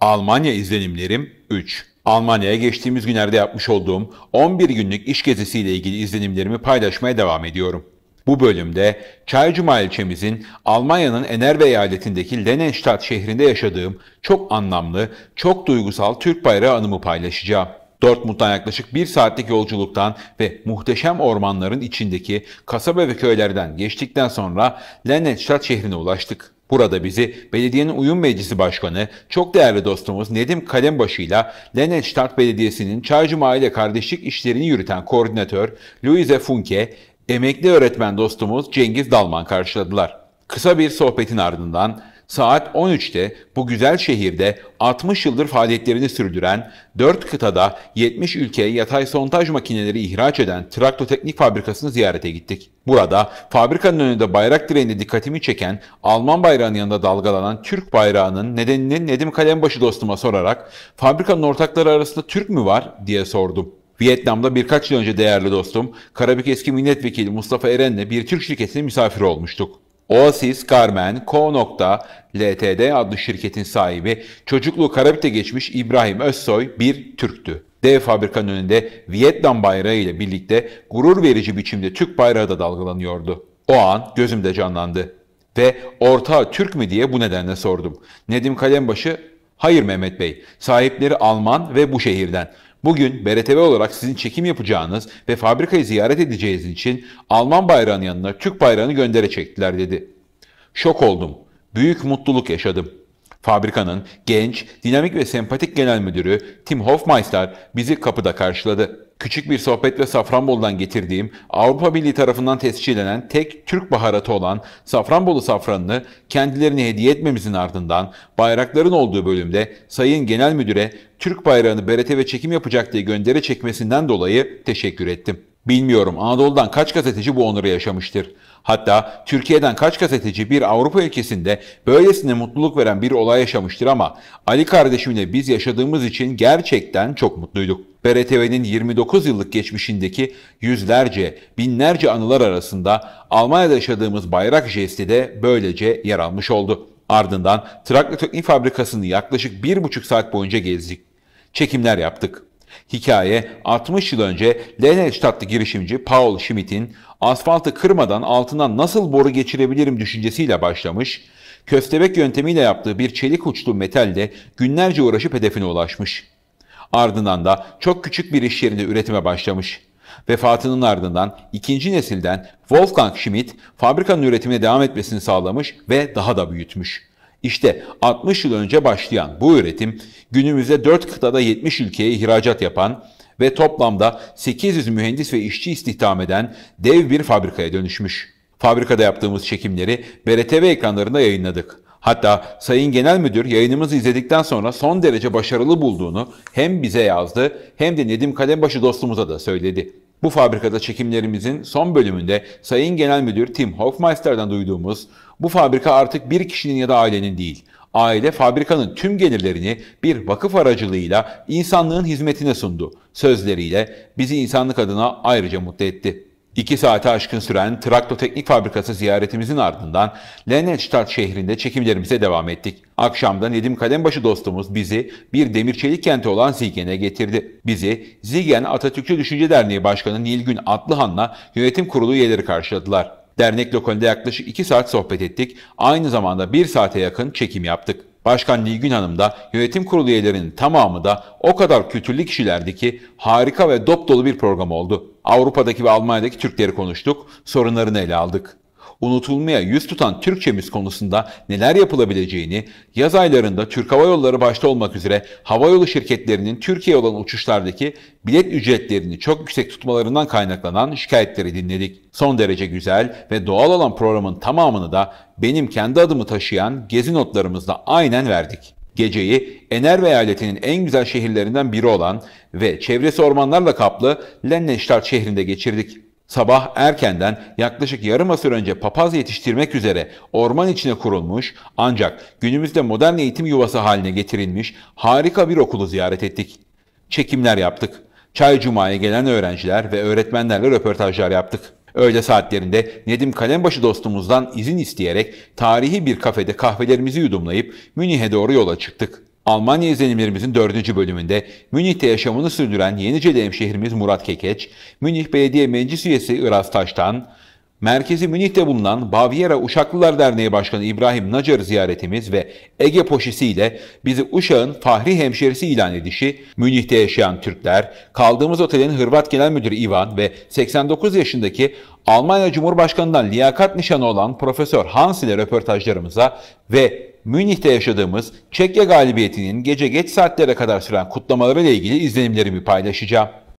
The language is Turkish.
Almanya izlenimlerim 3. Almanya'ya geçtiğimiz günlerde yapmış olduğum 11 günlük iş gezisiyle ilgili izlenimlerimi paylaşmaya devam ediyorum. Bu bölümde Çaycuma ilçemizin Almanya'nın Enerve eyaletindeki Lenenstadt şehrinde yaşadığım çok anlamlı, çok duygusal Türk bayrağı anımı paylaşacağım. Dortmund'dan yaklaşık bir saatlik yolculuktan ve muhteşem ormanların içindeki kasaba ve köylerden geçtikten sonra Lenenstadt şehrine ulaştık. Burada bizi belediyenin uyum meclisi başkanı, çok değerli dostumuz Nedim Kalembaşı ile Lenenstadt Belediyesi'nin Çaycuma Mahalle kardeşlik işlerini yürüten koordinatör Luise Funke, emekli öğretmen dostumuz Cengiz Dalman karşıladılar. Kısa bir sohbetin ardından saat 13'te bu güzel şehirde 60 yıldır faaliyetlerini sürdüren, 4 kıtada 70 ülkeye yatay sondaj makineleri ihraç eden Traktoteknik Fabrikası'nı ziyarete gittik. Burada fabrikanın önünde bayrak direğinde dikkatimi çeken Alman bayrağının yanında dalgalanan Türk bayrağının nedenini Nedim Kalembaşı dostuma sorarak fabrikanın ortakları arasında Türk mü var diye sordum. Vietnam'da birkaç yıl önce değerli dostum, Karabük eski milletvekili Mustafa Eren'le bir Türk şirketine misafir olmuştuk. Oasis Carmen Co.Ltd adlı şirketin sahibi çocukluğu Karabük'te geçmiş İbrahim Özsoy bir Türktü. Dev fabrikanın önünde Vietnam bayrağı ile birlikte gurur verici biçimde Türk bayrağı da dalgalanıyordu. O an gözümde canlandı ve orta Türk mü diye bu nedenle sordum. Nedim Kalembaşı, hayır Mehmet Bey, sahipleri Alman ve bu şehirden. Bugün BRTV olarak sizin çekim yapacağınız ve fabrikayı ziyaret edeceğiniz için Alman bayrağının yanına Türk bayrağını göndere çektiler dedi. Şok oldum. Büyük mutluluk yaşadım. Fabrikanın genç, dinamik ve sempatik genel müdürü Tim Hofmeister bizi kapıda karşıladı küçük bir sohbetle Safranbolu'dan getirdiğim Avrupa Birliği tarafından tescillenen tek Türk baharatı olan Safranbolu safranını kendilerine hediye etmemizin ardından bayrakların olduğu bölümde Sayın Genel Müdüre Türk bayrağını berete ve çekim yapacak diye gönderi çekmesinden dolayı teşekkür ettim. Bilmiyorum Anadolu'dan kaç gazeteci bu onuru yaşamıştır. Hatta Türkiye'den kaç gazeteci bir Avrupa ülkesinde böylesine mutluluk veren bir olay yaşamıştır ama Ali kardeşimle biz yaşadığımız için gerçekten çok mutluyduk. BRTV'nin 29 yıllık geçmişindeki yüzlerce, binlerce anılar arasında Almanya'da yaşadığımız bayrak jesti de böylece yer almış oldu. Ardından Trakya Teknik Fabrikası'nı yaklaşık bir buçuk saat boyunca gezdik. Çekimler yaptık. Hikaye 60 yıl önce Lehnelstadtlı girişimci Paul Schmidt'in asfaltı kırmadan altından nasıl boru geçirebilirim düşüncesiyle başlamış, köstebek yöntemiyle yaptığı bir çelik uçlu metalle günlerce uğraşıp hedefine ulaşmış. Ardından da çok küçük bir iş yerinde üretime başlamış. Vefatının ardından ikinci nesilden Wolfgang Schmidt fabrikanın üretimine devam etmesini sağlamış ve daha da büyütmüş. İşte 60 yıl önce başlayan bu üretim günümüzde 4 kıtada 70 ülkeye ihracat yapan ve toplamda 800 mühendis ve işçi istihdam eden dev bir fabrikaya dönüşmüş. Fabrikada yaptığımız çekimleri BRTV ekranlarında yayınladık. Hatta Sayın Genel Müdür yayınımızı izledikten sonra son derece başarılı bulduğunu hem bize yazdı hem de Nedim Kalembaşı dostumuza da söyledi. Bu fabrikada çekimlerimizin son bölümünde Sayın Genel Müdür Tim Hofmeister'dan duyduğumuz bu fabrika artık bir kişinin ya da ailenin değil, aile fabrikanın tüm gelirlerini bir vakıf aracılığıyla insanlığın hizmetine sundu. Sözleriyle bizi insanlık adına ayrıca mutlu etti. İki saate aşkın süren Traklo Teknik Fabrikası ziyaretimizin ardından Lennenstadt şehrinde çekimlerimize devam ettik. Akşamda Nedim Kadembaşı dostumuz bizi bir demir çelik kenti olan Zigen'e getirdi. Bizi Zigen Atatürkçü Düşünce Derneği Başkanı Nilgün Atlıhan'la yönetim kurulu üyeleri karşıladılar. Dernek lokalinde yaklaşık 2 saat sohbet ettik. Aynı zamanda 1 saate yakın çekim yaptık. Başkan Nilgün Hanım da yönetim kurulu üyelerinin tamamı da o kadar kültürlü kişilerdi ki harika ve dop dolu bir program oldu. Avrupa'daki ve Almanya'daki Türkleri konuştuk, sorunlarını ele aldık. Unutulmaya yüz tutan Türkçemiz konusunda neler yapılabileceğini, yaz aylarında Türk Hava Yolları başta olmak üzere havayolu şirketlerinin Türkiye olan uçuşlardaki bilet ücretlerini çok yüksek tutmalarından kaynaklanan şikayetleri dinledik. Son derece güzel ve doğal olan programın tamamını da benim kendi adımı taşıyan gezi notlarımızda aynen verdik. Geceyi Ener eyaletinin en güzel şehirlerinden biri olan ve çevresi ormanlarla kaplı Lennenstadt şehrinde geçirdik. Sabah erkenden yaklaşık yarım asır önce papaz yetiştirmek üzere orman içine kurulmuş ancak günümüzde modern eğitim yuvası haline getirilmiş harika bir okulu ziyaret ettik. Çekimler yaptık. Çay Cuma'ya gelen öğrenciler ve öğretmenlerle röportajlar yaptık. Öğle saatlerinde Nedim Kalembaşı dostumuzdan izin isteyerek tarihi bir kafede kahvelerimizi yudumlayıp Münih'e doğru yola çıktık. Almanya izlenimlerimizin dördüncü bölümünde Münih'te yaşamını sürdüren Yeniceli hemşehrimiz Murat Kekeç, Münih Belediye Meclis Üyesi Iraz Taş'tan, Merkezi Münih'te bulunan Baviera Uşaklılar Derneği Başkanı İbrahim Nacar ziyaretimiz ve Ege poşisi ile bizi Uşak'ın fahri hemşerisi ilan edişi, Münih'te yaşayan Türkler, kaldığımız otelin Hırvat Genel Müdürü İvan ve 89 yaşındaki Almanya Cumhurbaşkanı'ndan liyakat nişanı olan Profesör Hans ile röportajlarımıza ve Münih'te yaşadığımız Çekya galibiyetinin gece geç saatlere kadar süren kutlamaları ile ilgili izlenimlerimi paylaşacağım.